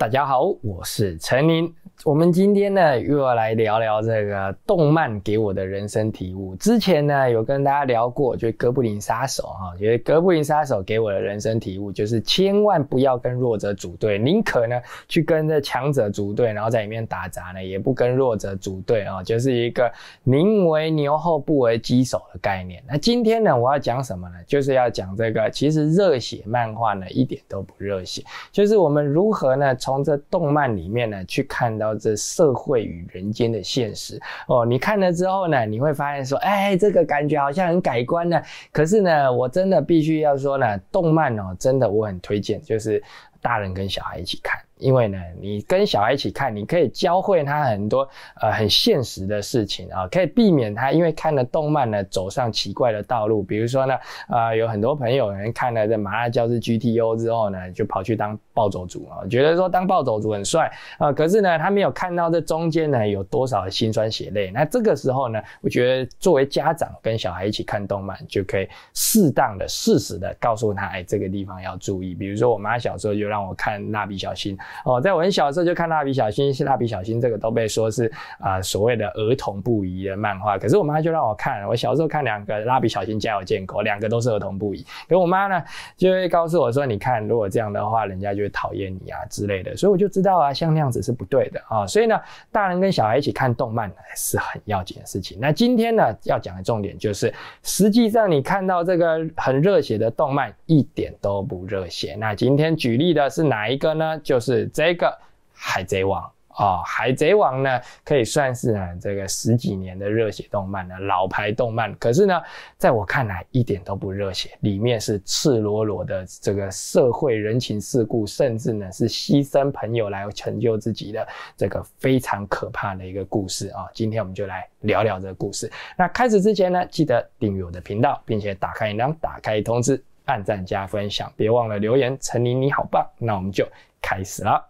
大家好，我是陈林。我们今天呢又要来聊聊这个动漫给我的人生体悟。之前呢有跟大家聊过，就《哥布林杀手》啊，觉得《哥布林杀手》给我的人生体悟就是千万不要跟弱者组队，宁可呢去跟着强者组队，然后在里面打杂呢，也不跟弱者组队啊，就是一个宁为牛后不为鸡首的概念。那今天呢我要讲什么呢？就是要讲这个，其实热血漫画呢一点都不热血，就是我们如何呢从从这动漫里面呢，去看到这社会与人间的现实哦。你看了之后呢，你会发现说，哎，这个感觉好像很改观呢。可是呢，我真的必须要说呢，动漫哦，真的我很推荐，就是大人跟小孩一起看。因为呢，你跟小孩一起看，你可以教会他很多呃很现实的事情啊，可以避免他因为看了动漫呢走上奇怪的道路。比如说呢，呃，有很多朋友呢看了这《麻辣教师 GTO》之后呢，就跑去当暴走族啊，觉得说当暴走族很帅啊，可是呢，他没有看到这中间呢有多少心酸血泪。那这个时候呢，我觉得作为家长跟小孩一起看动漫就可以适当的、适时的告诉他，哎，这个地方要注意。比如说，我妈小时候就让我看《蜡笔小新》。哦，在我很小的时候就看《蜡笔小新》，《蜡笔小新》这个都被说是啊所谓的儿童不宜的漫画，可是我妈就让我看。我小时候看两个《蜡笔小新》，家有贱狗，两个都是儿童不宜。可我妈呢就会告诉我说：“你看，如果这样的话，人家就会讨厌你啊之类的。”所以我就知道啊，像那样子是不对的啊。所以呢，大人跟小孩一起看动漫是很要紧的事情。那今天呢要讲的重点就是，实际上你看到这个很热血的动漫一点都不热血。那今天举例的是哪一个呢？就是。这个《海贼王》啊，《海贼王》呢可以算是啊这个十几年的热血动漫了，老牌动漫，可是呢，在我看来一点都不热血，里面是赤裸裸的这个社会人情世故，甚至呢是牺牲朋友来成就自己的这个非常可怕的一个故事啊。今天我们就来聊聊这个故事。那开始之前呢，记得订阅我的频道，并且打开铃铛，打开通知。按赞加分享，别忘了留言。陈林，你好棒！那我们就开始了。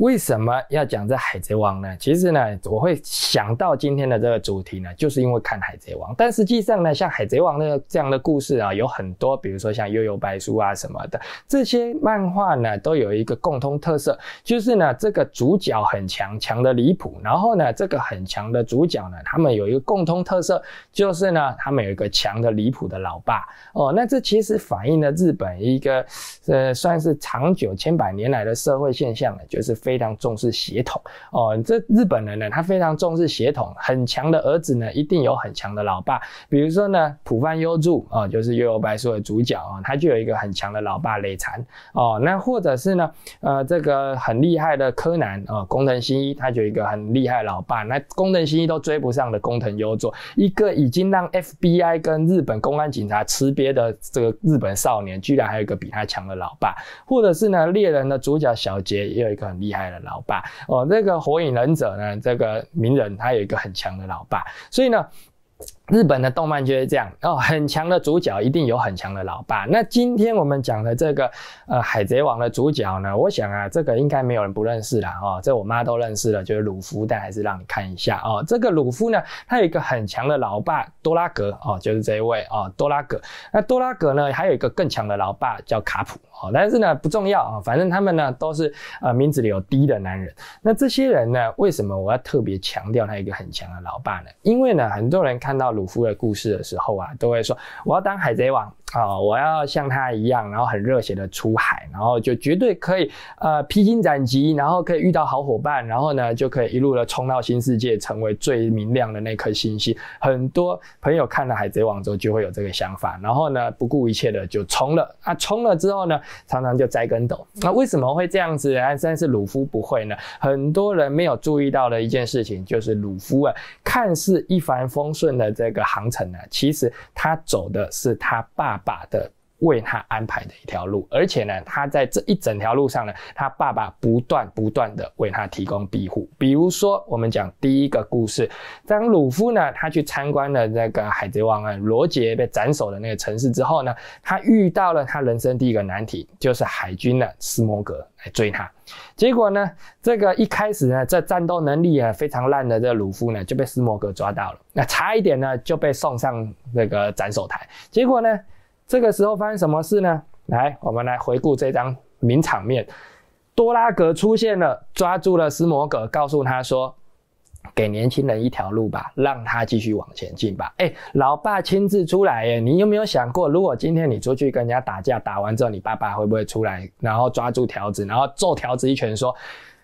为什么要讲这《海贼王》呢？其实呢，我会想到今天的这个主题呢，就是因为看《海贼王》。但实际上呢，像《海贼王》的这样的故事啊，有很多，比如说像《悠悠白书》啊什么的这些漫画呢，都有一个共通特色，就是呢，这个主角很强，强的离谱。然后呢，这个很强的主角呢，他们有一个共通特色，就是呢，他们有一个强的离谱的老爸。哦，那这其实反映了日本一个，呃，算是长久千百年来的社会现象呢，就是非。非常重视血统哦，这日本人呢，他非常重视血统，很强的儿子呢，一定有很强的老爸。比如说呢，浦饭优助啊，就是《u 游白书》的主角啊，他就有一个很强的老爸雷残哦。那或者是呢，呃，这个很厉害的柯南啊，工藤新一，他就有一个很厉害老爸。那工藤新一都追不上的工藤优作，一个已经让 FBI 跟日本公安警察辞别的这个日本少年，居然还有一个比他强的老爸，或者是呢，《猎人》的主角小杰也有一个很厉害。爱的老爸哦，这个火影忍者呢？这个鸣人他有一个很强的老爸，所以呢。日本的动漫就是这样哦，很强的主角一定有很强的老爸。那今天我们讲的这个，呃，《海贼王》的主角呢，我想啊，这个应该没有人不认识啦，哦，这我妈都认识了，就是鲁夫，但还是让你看一下哦。这个鲁夫呢，他有一个很强的老爸多拉格哦，就是这一位哦，多拉格。那多拉格呢，还有一个更强的老爸叫卡普哦，但是呢不重要啊，反正他们呢都是呃名字里有 D 的男人。那这些人呢，为什么我要特别强调他一个很强的老爸呢？因为呢，很多人看到。鲁夫的故事的时候啊，都会说我要当海贼王。啊！我要像他一样，然后很热血的出海，然后就绝对可以，呃，披荆斩棘，然后可以遇到好伙伴，然后呢，就可以一路的冲到新世界，成为最明亮的那颗星星。很多朋友看了《海贼王》之后就会有这个想法，然后呢，不顾一切的就冲了啊！冲了之后呢，常常就栽跟斗。那为什么会这样子？啊，但是鲁夫不会呢？很多人没有注意到的一件事情就是鲁夫啊，看似一帆风顺的这个航程呢，其实他走的是他爸。爸的为他安排的一条路，而且呢，他在这一整条路上呢，他爸爸不断不断的为他提供庇护。比如说，我们讲第一个故事，当鲁夫呢，他去参观了那个海贼王罗杰被斩首的那个城市之后呢，他遇到了他人生第一个难题，就是海军的斯摩格来追他。结果呢，这个一开始呢，这战斗能力啊非常烂的这鲁夫呢，就被斯摩格抓到了，那差一点呢就被送上那个斩首台。结果呢？这个时候发生什么事呢？来，我们来回顾这张名场面，多拉格出现了，抓住了斯摩格，告诉他说：“给年轻人一条路吧，让他继续往前进吧。”哎，老爸亲自出来哎，你有没有想过，如果今天你出去跟人家打架，打完之后你爸爸会不会出来，然后抓住条子，然后揍条子一拳，说：“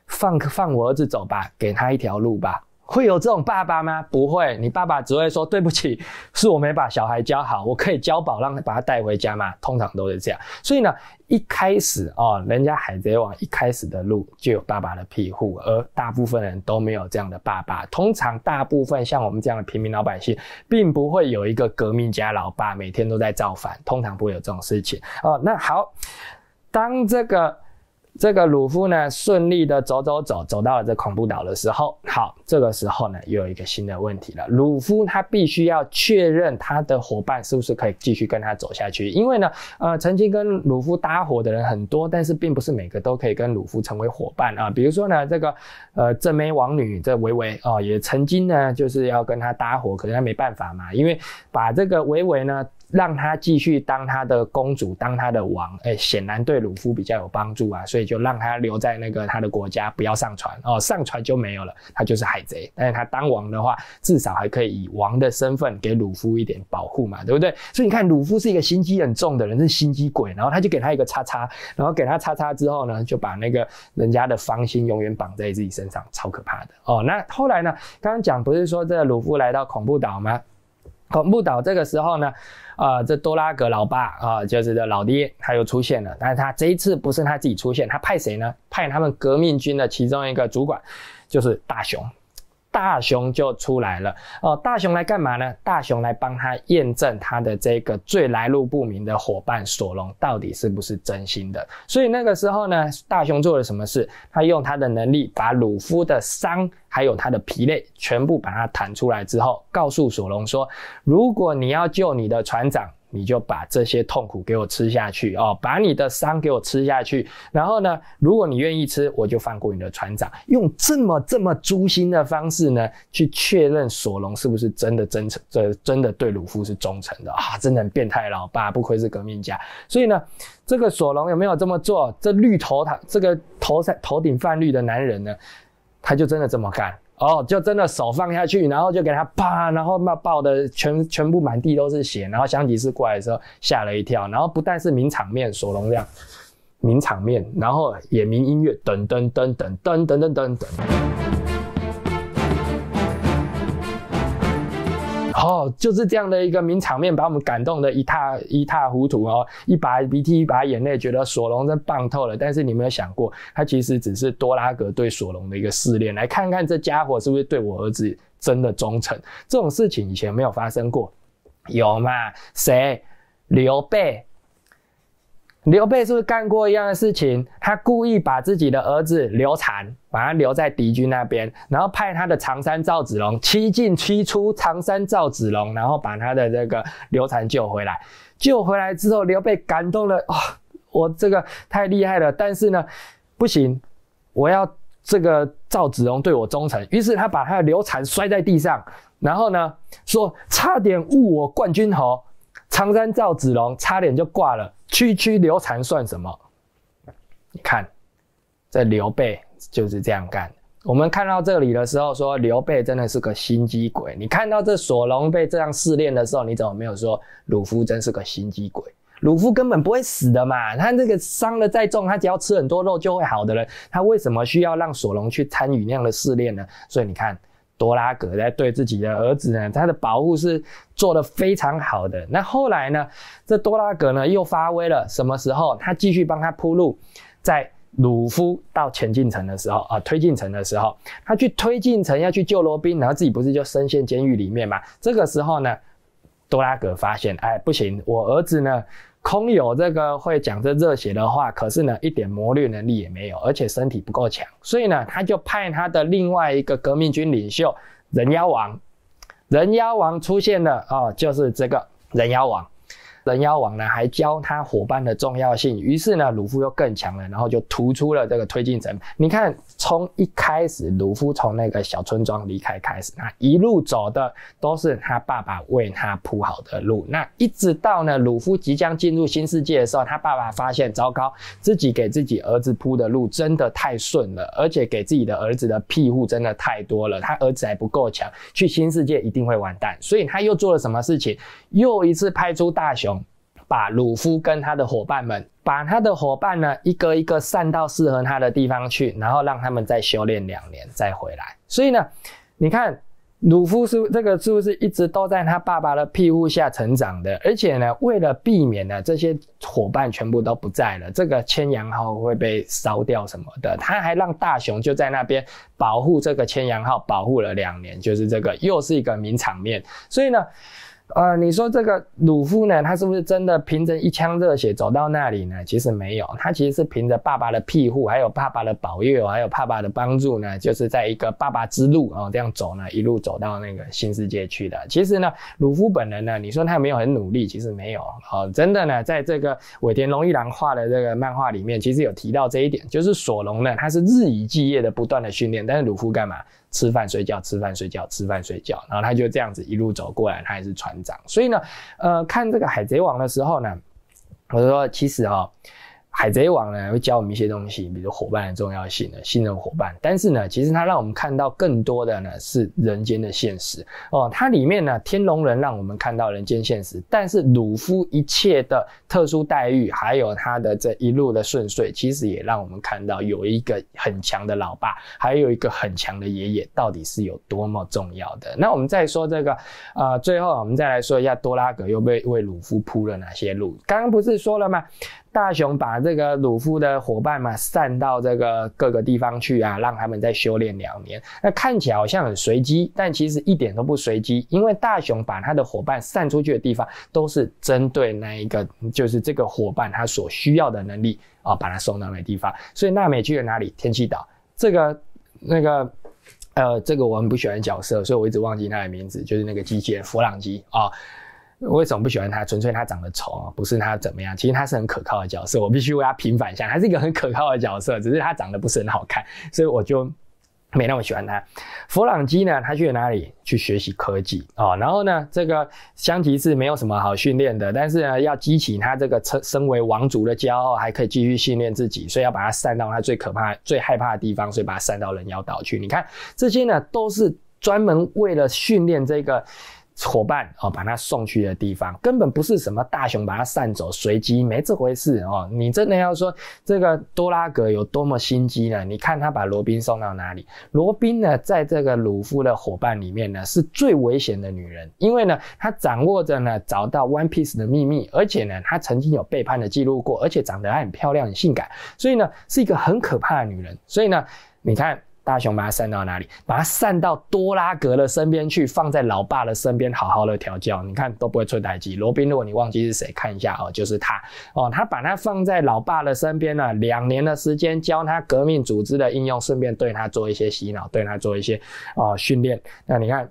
放放我儿子走吧，给他一条路吧。”会有这种爸爸吗？不会，你爸爸只会说对不起，是我没把小孩教好。我可以教保，让他把他带回家吗？通常都是这样。所以呢，一开始哦，人家海贼王一开始的路就有爸爸的庇护，而大部分人都没有这样的爸爸。通常大部分像我们这样的平民老百姓，并不会有一个革命家老爸，每天都在造反。通常不会有这种事情哦。那好，当这个。这个鲁夫呢，顺利的走走走，走到了这恐怖岛的时候，好，这个时候呢，又有一个新的问题了。鲁夫他必须要确认他的伙伴是不是可以继续跟他走下去，因为呢，呃，曾经跟鲁夫搭伙的人很多，但是并不是每个都可以跟鲁夫成为伙伴啊。比如说呢，这个呃，正妹王女这维维啊，也曾经呢，就是要跟他搭伙，可是他没办法嘛，因为把这个维维呢。让他继续当他的公主，当他的王，哎，显然对鲁夫比较有帮助啊，所以就让他留在那个他的国家，不要上船哦，上船就没有了，他就是海贼。但是他当王的话，至少还可以以王的身份给鲁夫一点保护嘛，对不对？所以你看，鲁夫是一个心机很重的人，是心机鬼，然后他就给他一个叉叉，然后给他叉叉之后呢，就把那个人家的芳心永远绑在自己身上，超可怕的哦。那后来呢？刚刚讲不是说这鲁夫来到恐怖岛吗？木岛这个时候呢，啊，这多拉格老爸啊，就是这老爹他又出现了，但是他这一次不是他自己出现，他派谁呢？派他们革命军的其中一个主管，就是大雄。大雄就出来了哦，大雄来干嘛呢？大雄来帮他验证他的这个最来路不明的伙伴索隆到底是不是真心的。所以那个时候呢，大雄做了什么事？他用他的能力把鲁夫的伤还有他的皮累全部把它弹出来之后，告诉索隆说：“如果你要救你的船长。”你就把这些痛苦给我吃下去哦，把你的伤给我吃下去。然后呢，如果你愿意吃，我就放过你的船长。用这么这么诛心的方式呢，去确认索隆是不是真的真诚，这真的对鲁夫是忠诚的啊！真的很变态，老爸不愧是革命家。所以呢，这个索隆有没有这么做？这绿头他这个头上头顶泛绿的男人呢，他就真的这么干。哦，就真的手放下去，然后就给他啪，然后那爆的全全部满地都是血，然后香吉士过来的时候吓了一跳，然后不但是名场面，索隆亮名场面，然后也名音乐，噔噔噔噔噔噔噔噔。哦，就是这样的一个名场面，把我们感动的一塌一塌糊涂哦，一把鼻涕一把眼泪，觉得索隆真棒透了。但是你有没有想过，他其实只是多拉格对索隆的一个试炼，来看看这家伙是不是对我儿子真的忠诚。这种事情以前没有发生过，有吗？谁？刘备。刘备是不是干过一样的事情？他故意把自己的儿子刘禅把他留在敌军那边，然后派他的常山赵子龙七进七出，常山赵子龙，然后把他的这个刘禅救回来。救回来之后，刘备感动了啊，我这个太厉害了。但是呢，不行，我要这个赵子龙对我忠诚。于是他把他的刘禅摔在地上，然后呢说差点误我冠军侯，常山赵子龙差点就挂了。区区刘禅算什么？你看，这刘备就是这样干。我们看到这里的时候，说刘备真的是个心机鬼。你看到这索隆被这样试炼的时候，你怎么没有说鲁夫真是个心机鬼？鲁夫根本不会死的嘛，他这个伤的再重，他只要吃很多肉就会好的了。他为什么需要让索隆去参与那样的试炼呢？所以你看。多拉格在对自己的儿子呢，他的保护是做的非常好的。那后来呢，这多拉格呢又发威了。什么时候？他继续帮他铺路，在鲁夫到前进城的时候啊，推进城的时候，他去推进城要去救罗宾，然后自己不是就深陷监狱里面嘛？这个时候呢，多拉格发现，哎，不行，我儿子呢？空有这个会讲这热血的话，可是呢，一点谋略能力也没有，而且身体不够强，所以呢，他就派他的另外一个革命军领袖人妖王，人妖王出现了啊，就是这个人妖王。人妖王呢，还教他伙伴的重要性。于是呢，鲁夫又更强了，然后就突出了这个推进城。你看，从一开始，鲁夫从那个小村庄离开开始，那一路走的都是他爸爸为他铺好的路。那一直到呢，鲁夫即将进入新世界的时候，他爸爸发现糟糕，自己给自己儿子铺的路真的太顺了，而且给自己的儿子的庇护真的太多了。他儿子还不够强，去新世界一定会完蛋。所以他又做了什么事情？又一次派出大熊。把鲁夫跟他的伙伴们，把他的伙伴呢一个一个散到适合他的地方去，然后让他们再修炼两年再回来。所以呢，你看鲁夫是这个是不是一直都在他爸爸的庇护下成长的？而且呢，为了避免呢这些伙伴全部都不在了，这个千阳号会被烧掉什么的，他还让大雄就在那边保护这个千阳号，保护了两年，就是这个又是一个名场面。所以呢。呃，你说这个鲁夫呢，他是不是真的凭着一腔热血走到那里呢？其实没有，他其实是凭着爸爸的庇护，还有爸爸的保佑，还有爸爸的帮助呢，就是在一个爸爸之路哦这样走呢，一路走到那个新世界去的。其实呢，鲁夫本人呢，你说他没有很努力，其实没有啊，真的呢，在这个尾田荣一郎画的这个漫画里面，其实有提到这一点，就是索隆呢，他是日以继夜的不断的训练，但是鲁夫干嘛？吃饭睡觉，吃饭睡觉，吃饭睡觉，然后他就这样子一路走过来，他也是船长。所以呢，呃，看这个《海贼王》的时候呢，我就说，其实啊。海贼王呢会教我们一些东西，比如伙伴的重要性呢，信任伙伴。但是呢，其实它让我们看到更多的呢是人间的现实哦。它里面呢，天龙人让我们看到人间现实，但是鲁夫一切的特殊待遇，还有他的这一路的顺遂，其实也让我们看到有一个很强的老爸，还有一个很强的爷爷，到底是有多么重要的。那我们再说这个，呃，最后我们再来说一下多拉格又被为鲁夫铺了哪些路。刚刚不是说了吗？大雄把这个鲁夫的伙伴嘛散到这个各个地方去啊，让他们再修炼两年。那看起来好像很随机，但其实一点都不随机，因为大雄把他的伙伴散出去的地方都是针对那一个，就是这个伙伴他所需要的能力啊，把他送到那地方。所以娜美去了哪里？天气岛。这个那个呃，这个我很不喜欢的角色，所以我一直忘记他的名字，就是那个机器人弗朗基啊。为什么不喜欢他？纯粹他长得丑啊，不是他怎么样。其实他是很可靠的角色，我必须为他平反一下，他是一个很可靠的角色，只是他长得不是很好看，所以我就没那么喜欢他。弗朗基呢，他去哪里去学习科技啊？然后呢，这个香吉士没有什么好训练的，但是呢，要激起他这个称身为王族的骄傲，还可以继续训练自己，所以要把他散到他最可怕、最害怕的地方，所以把他散到人妖岛去。你看这些呢，都是专门为了训练这个。伙伴哦，把他送去的地方根本不是什么大熊把他散走，随机没这回事哦。你真的要说这个多拉格有多么心机呢？你看他把罗宾送到哪里？罗宾呢，在这个鲁夫的伙伴里面呢，是最危险的女人，因为呢，她掌握着呢找到 One Piece 的秘密，而且呢，她曾经有背叛的记录过，而且长得还很漂亮、很性感，所以呢，是一个很可怕的女人。所以呢，你看。大雄把它散到哪里？把它散到多拉格的身边去，放在老爸的身边，好好的调教。你看都不会出歹机。罗宾，如果你忘记是谁，看一下哦，就是他哦。他把他放在老爸的身边了，两年的时间教他革命组织的应用，顺便对他做一些洗脑，对他做一些哦训练。那你看。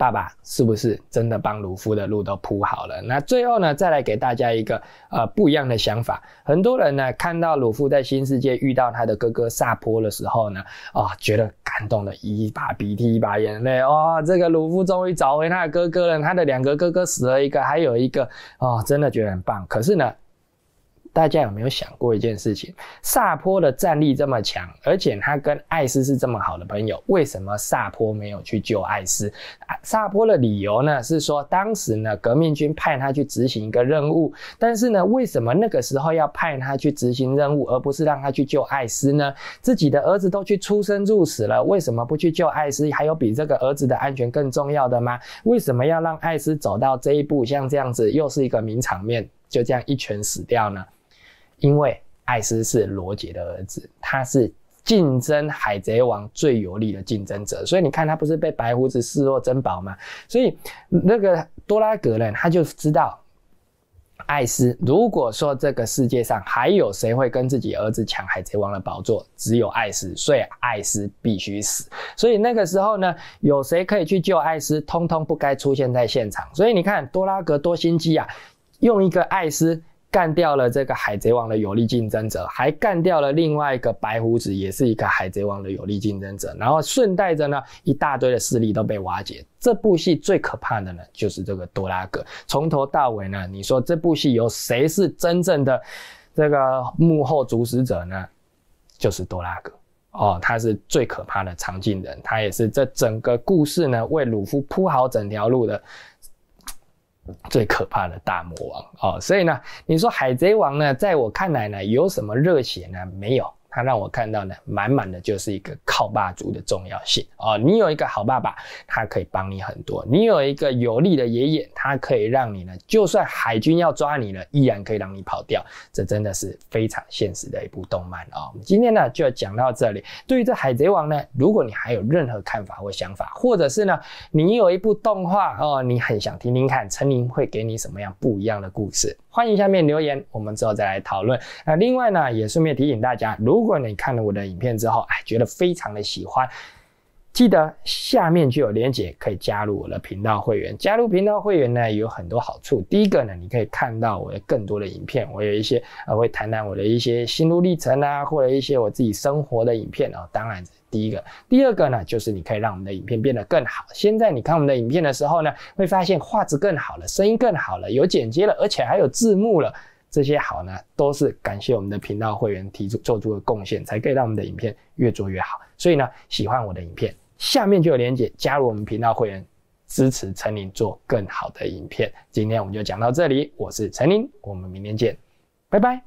爸爸是不是真的帮鲁夫的路都铺好了？那最后呢，再来给大家一个呃不一样的想法。很多人呢看到鲁夫在新世界遇到他的哥哥萨坡的时候呢，啊，觉得感动的一把鼻涕一把眼泪哦，这个鲁夫终于找回他的哥哥了，他的两个哥哥死了一个，还有一个哦，真的觉得很棒。可是呢？大家有没有想过一件事情？萨坡的战力这么强，而且他跟艾斯是这么好的朋友，为什么萨坡没有去救艾斯？萨坡的理由呢是说，当时呢革命军派他去执行一个任务，但是呢，为什么那个时候要派他去执行任务，而不是让他去救艾斯呢？自己的儿子都去出生入死了，为什么不去救艾斯？还有比这个儿子的安全更重要的吗？为什么要让艾斯走到这一步？像这样子又是一个名场面，就这样一拳死掉呢？因为艾斯是罗杰的儿子，他是竞争海贼王最有力的竞争者，所以你看他不是被白胡子视若珍宝吗？所以那个多拉格呢，他就知道，艾斯如果说这个世界上还有谁会跟自己儿子抢海贼王的宝座，只有艾斯，所以艾斯必须死。所以那个时候呢，有谁可以去救艾斯，通通不该出现在现场。所以你看多拉格多心机啊，用一个艾斯。干掉了这个海贼王的有力竞争者，还干掉了另外一个白胡子，也是一个海贼王的有力竞争者。然后顺带着呢，一大堆的势力都被瓦解。这部戏最可怕的呢，就是这个多拉格。从头到尾呢，你说这部戏由谁是真正的这个幕后主使者呢？就是多拉格哦，他是最可怕的长颈人，他也是这整个故事呢，为鲁夫铺好整条路的。最可怕的大魔王哦，所以呢，你说《海贼王》呢，在我看来呢，有什么热血呢？没有。他让我看到呢，满满的就是一个靠霸主的重要性哦。你有一个好爸爸，他可以帮你很多；你有一个有力的爷爷，他可以让你呢，就算海军要抓你了，依然可以让你跑掉。这真的是非常现实的一部动漫啊！今天呢，就讲到这里。对于这《海贼王》呢，如果你还有任何看法或想法，或者是呢，你有一部动画哦，你很想听听看，陈琳会给你什么样不一样的故事？欢迎下面留言，我们之后再来讨论。那另外呢，也顺便提醒大家，如果你看了我的影片之后，哎，觉得非常的喜欢，记得下面就有链接可以加入我的频道会员。加入频道会员呢，有很多好处。第一个呢，你可以看到我的更多的影片，我有一些呃会谈谈我的一些心路历程啊，或者一些我自己生活的影片啊，当然。第一个，第二个呢，就是你可以让我们的影片变得更好。现在你看我们的影片的时候呢，会发现画质更好了，声音更好了，有剪接了，而且还有字幕了。这些好呢，都是感谢我们的频道会员提出做出的贡献，才可以让我们的影片越做越好。所以呢，喜欢我的影片，下面就有链接，加入我们频道会员，支持陈琳做更好的影片。今天我们就讲到这里，我是陈琳，我们明天见，拜拜。